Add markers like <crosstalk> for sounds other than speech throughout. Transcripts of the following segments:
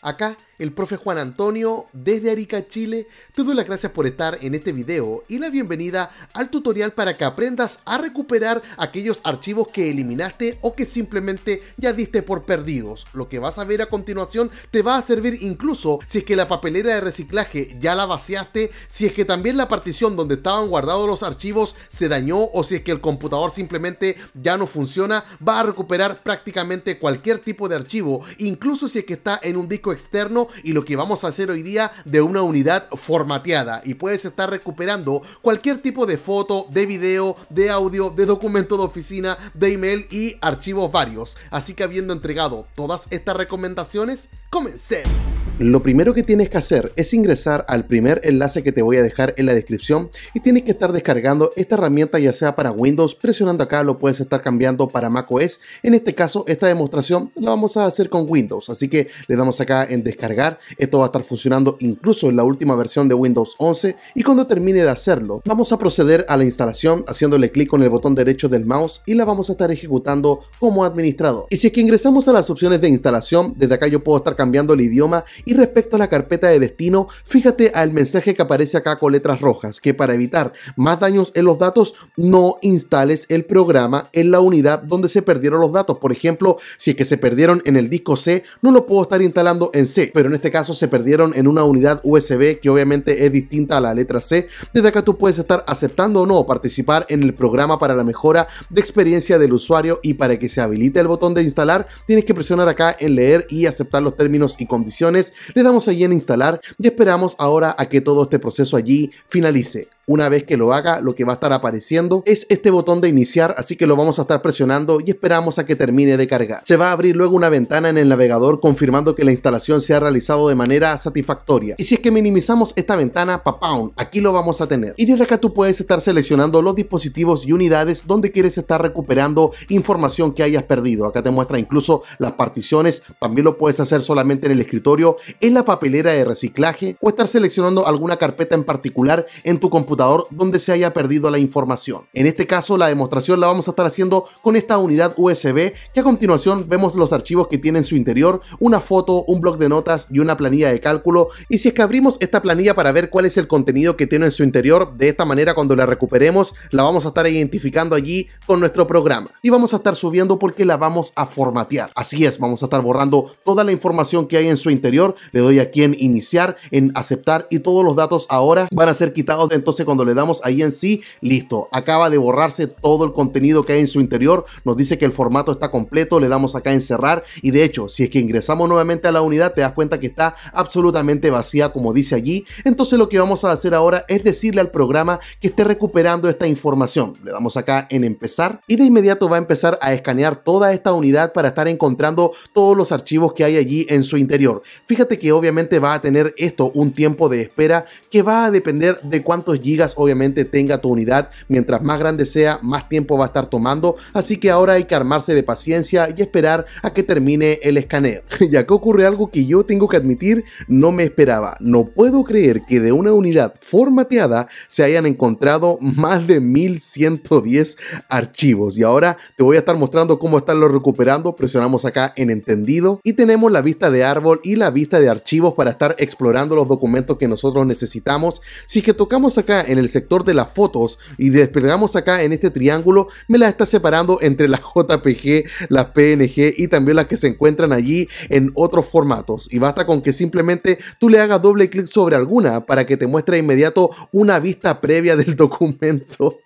Acá el profe Juan Antonio desde Arica, Chile, te doy las gracias por estar en este video y la bienvenida al tutorial para que aprendas a recuperar aquellos archivos que eliminaste o que simplemente ya diste por perdidos. Lo que vas a ver a continuación te va a servir incluso si es que la papelera de reciclaje ya la vaciaste, si es que también la partición donde estaban guardados los archivos se dañó o si es que el computador simplemente ya no funciona, va a recuperar prácticamente cualquier tipo de archivo, incluso si es que está en un disco externo y lo que vamos a hacer hoy día de una unidad formateada y puedes estar recuperando cualquier tipo de foto, de video, de audio, de documento de oficina, de email y archivos varios. Así que habiendo entregado todas estas recomendaciones, comencemos lo primero que tienes que hacer es ingresar al primer enlace que te voy a dejar en la descripción y tienes que estar descargando esta herramienta ya sea para Windows, presionando acá lo puedes estar cambiando para macOS. En este caso, esta demostración la vamos a hacer con Windows, así que le damos acá en descargar. Esto va a estar funcionando incluso en la última versión de Windows 11 y cuando termine de hacerlo, vamos a proceder a la instalación haciéndole clic con el botón derecho del mouse y la vamos a estar ejecutando como administrador. Y si es que ingresamos a las opciones de instalación, desde acá yo puedo estar cambiando el idioma y respecto a la carpeta de destino, fíjate al mensaje que aparece acá con letras rojas, que para evitar más daños en los datos, no instales el programa en la unidad donde se perdieron los datos. Por ejemplo, si es que se perdieron en el disco C, no lo puedo estar instalando en C, pero en este caso se perdieron en una unidad USB que obviamente es distinta a la letra C. Desde acá tú puedes estar aceptando o no participar en el programa para la mejora de experiencia del usuario y para que se habilite el botón de instalar, tienes que presionar acá en leer y aceptar los términos y condiciones le damos allí en instalar y esperamos ahora a que todo este proceso allí finalice. Una vez que lo haga, lo que va a estar apareciendo es este botón de iniciar, así que lo vamos a estar presionando y esperamos a que termine de cargar. Se va a abrir luego una ventana en el navegador confirmando que la instalación se ha realizado de manera satisfactoria. Y si es que minimizamos esta ventana, papá, aquí lo vamos a tener. Y desde acá tú puedes estar seleccionando los dispositivos y unidades donde quieres estar recuperando información que hayas perdido. Acá te muestra incluso las particiones, también lo puedes hacer solamente en el escritorio, en la papelera de reciclaje o estar seleccionando alguna carpeta en particular en tu computadora donde se haya perdido la información. En este caso la demostración la vamos a estar haciendo con esta unidad USB que a continuación vemos los archivos que tiene en su interior, una foto, un bloc de notas y una planilla de cálculo y si es que abrimos esta planilla para ver cuál es el contenido que tiene en su interior, de esta manera cuando la recuperemos la vamos a estar identificando allí con nuestro programa y vamos a estar subiendo porque la vamos a formatear. Así es, vamos a estar borrando toda la información que hay en su interior, le doy aquí en iniciar, en aceptar y todos los datos ahora van a ser quitados entonces cuando le damos ahí en sí, listo, acaba de borrarse todo el contenido que hay en su interior, nos dice que el formato está completo, le damos acá en cerrar y de hecho, si es que ingresamos nuevamente a la unidad, te das cuenta que está absolutamente vacía como dice allí, entonces lo que vamos a hacer ahora es decirle al programa que esté recuperando esta información. Le damos acá en empezar y de inmediato va a empezar a escanear toda esta unidad para estar encontrando todos los archivos que hay allí en su interior. Fíjate que obviamente va a tener esto un tiempo de espera que va a depender de cuántos gigas obviamente tenga tu unidad, mientras más grande sea, más tiempo va a estar tomando, así que ahora hay que armarse de paciencia y esperar a que termine el escaneo, <laughs> ya que ocurre algo que yo tengo que admitir no me esperaba. No puedo creer que de una unidad formateada se hayan encontrado más de 1110 archivos y ahora te voy a estar mostrando cómo estarlo recuperando. Presionamos acá en entendido y tenemos la vista de árbol y la vista de archivos para estar explorando los documentos que nosotros necesitamos. Si es que tocamos acá en el sector de las fotos y desplegamos acá en este triángulo, me la está separando entre las JPG, las PNG y también las que se encuentran allí en otros formatos. Y basta con que simplemente tú le hagas doble clic sobre alguna para que te muestre de inmediato una vista previa del <laughs> documento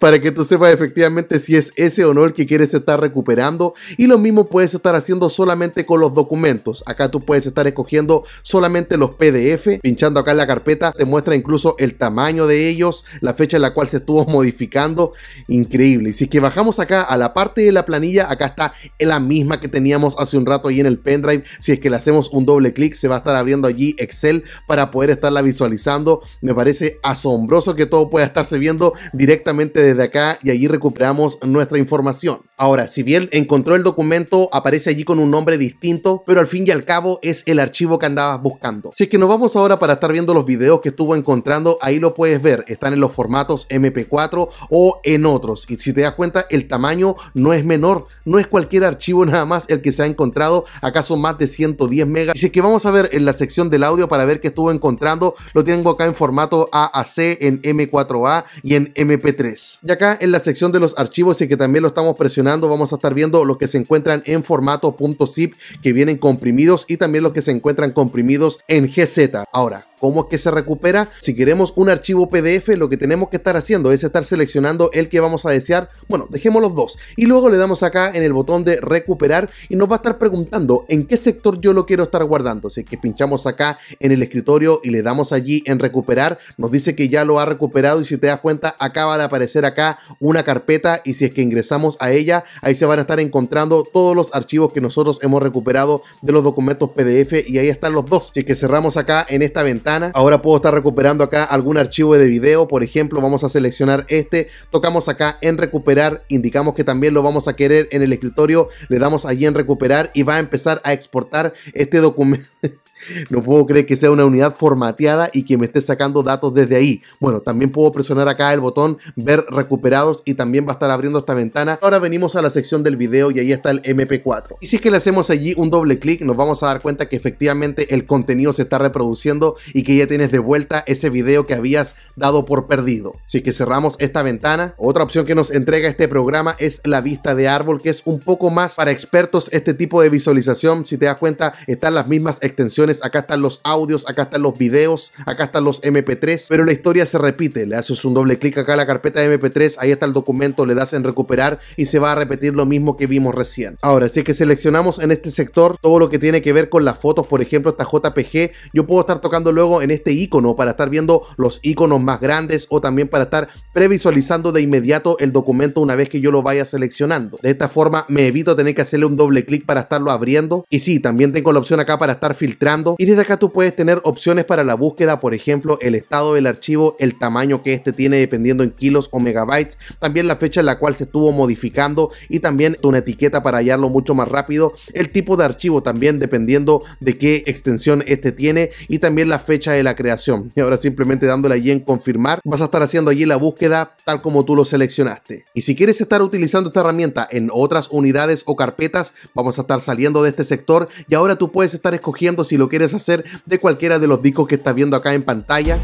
para que tú sepas efectivamente si es ese o no el que quieres estar recuperando. Y lo mismo puedes estar haciendo solamente con los documentos. Acá tú puedes estar escogiendo solamente los PDF. Pinchando acá en la carpeta te muestra incluso el tamaño de ellos, la fecha en la cual se estuvo <laughs> modificando, increíble. Y si es que bajamos acá a la parte de la planilla, acá está la misma que teníamos hace un rato ahí en el pendrive. Si es que le hacemos un doble clic, se va a estar abriendo allí Excel para poder estarla visualizando. Me parece asombroso que todo pueda estarse viendo directamente desde acá y allí recuperamos nuestra información. Ahora, si bien encontró el documento, aparece allí con un nombre distinto, pero al fin y al cabo es el archivo que andabas buscando. Si es que nos vamos ahora para estar viendo los videos que estuvo encontrando, ahí lo puedes ver, están en los formatos MP4 o en otros. Y si te das cuenta, el tamaño no es menor, no es cualquier archivo <laughs> nada más el que se ha encontrado, acaso más de 110 megas. Y si es que vamos a ver en la sección del audio para ver qué estuvo encontrando, lo tengo acá en formato AAC, en M4A y en MP3. Y acá en la sección de los archivos, es que también lo estamos presionando vamos a estar viendo lo que se encuentran en formato .zip que vienen comprimidos y también lo que se encuentran comprimidos en GZ. Ahora, ¿Cómo es que se recupera? Si queremos un archivo PDF, lo que tenemos que estar haciendo es estar seleccionando el que vamos a desear. Bueno, dejemos los dos. Y luego le damos acá en el botón de recuperar y nos va a estar preguntando en qué sector yo lo quiero estar guardando. Así que pinchamos acá en el escritorio y le damos allí en recuperar. Nos dice que ya lo ha recuperado y si te das cuenta acaba de aparecer acá una carpeta y si es que ingresamos a ella, ahí se van a estar encontrando todos los archivos que nosotros hemos recuperado de los documentos PDF y ahí están los dos. Así que cerramos acá en esta ventana Ahora puedo estar recuperando acá algún archivo de video, por ejemplo, vamos a seleccionar este, tocamos acá en recuperar, indicamos que también lo vamos a querer en el escritorio, le damos allí en recuperar y va a empezar a exportar este documento. <laughs> No puedo creer que sea una unidad formateada y que me esté sacando datos desde ahí. Bueno, también puedo presionar acá el botón ver recuperados y también va a estar abriendo esta ventana. Ahora venimos a la sección del video y ahí está el MP4. Y si es que le hacemos allí un doble clic, nos vamos a dar cuenta que efectivamente el contenido se está reproduciendo y que ya tienes de vuelta ese video que habías dado por perdido. Así que cerramos esta ventana, otra opción que nos entrega este programa es la vista de árbol, que es un poco más para expertos este tipo de visualización. Si te das cuenta, están las mismas extensiones acá están los audios, acá están los videos, acá están los MP3, pero la historia se repite. Le haces un doble clic acá a la carpeta MP3, ahí está el documento, le das en recuperar y se va a repetir lo mismo que vimos recién. Ahora, si es que seleccionamos en este sector todo lo que tiene que ver con las fotos, por ejemplo, esta JPG, yo puedo estar tocando luego en este icono para estar viendo los iconos más grandes o también para estar previsualizando de inmediato el documento una vez que yo lo vaya seleccionando. De esta forma me evito tener que hacerle un doble clic para estarlo abriendo. Y sí, también tengo la opción acá para estar filtrando y desde acá tú puedes tener opciones para la búsqueda, por ejemplo, el estado del archivo, el tamaño que este tiene dependiendo en kilos o megabytes, también la fecha en la cual se estuvo modificando y también una etiqueta para hallarlo mucho más rápido, el tipo de archivo también dependiendo de qué extensión este tiene y también la fecha de la creación. <laughs> Y ahora simplemente dándole allí en confirmar, vas a estar haciendo allí la búsqueda tal como tú lo seleccionaste. Y si quieres estar utilizando esta herramienta en otras unidades o carpetas, vamos a estar saliendo de este sector y ahora tú puedes estar escogiendo si lo quieres hacer de cualquiera de los discos que estás viendo acá en pantalla.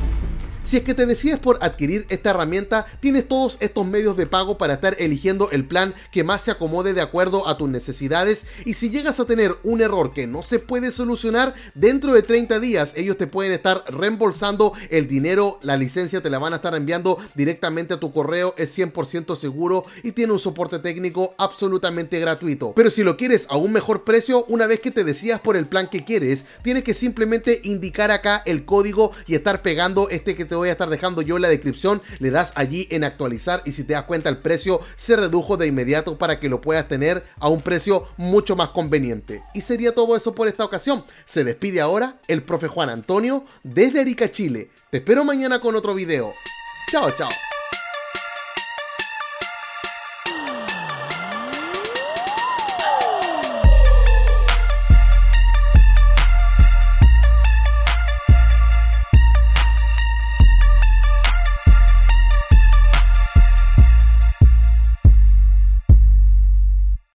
Si es que te decides por adquirir esta herramienta, tienes todos estos medios de pago para estar eligiendo el plan que más se acomode de acuerdo a tus necesidades y si llegas a tener un error que no se puede solucionar, dentro de 30 días ellos te pueden estar reembolsando el dinero, la licencia te la van a estar enviando directamente a tu correo, es 100% seguro y tiene un soporte técnico absolutamente gratuito. Pero si lo quieres a un mejor precio, una vez que te decidas por el plan que quieres, tienes que simplemente indicar acá el código y estar pegando este que te te voy a estar dejando yo en la descripción. Le das allí en actualizar y si te das cuenta el precio se redujo de inmediato para que lo puedas tener a un precio mucho más conveniente. Y sería todo eso por esta ocasión. Se despide ahora el profe Juan Antonio desde Arica, Chile. Te espero mañana con otro video. Chao, chao.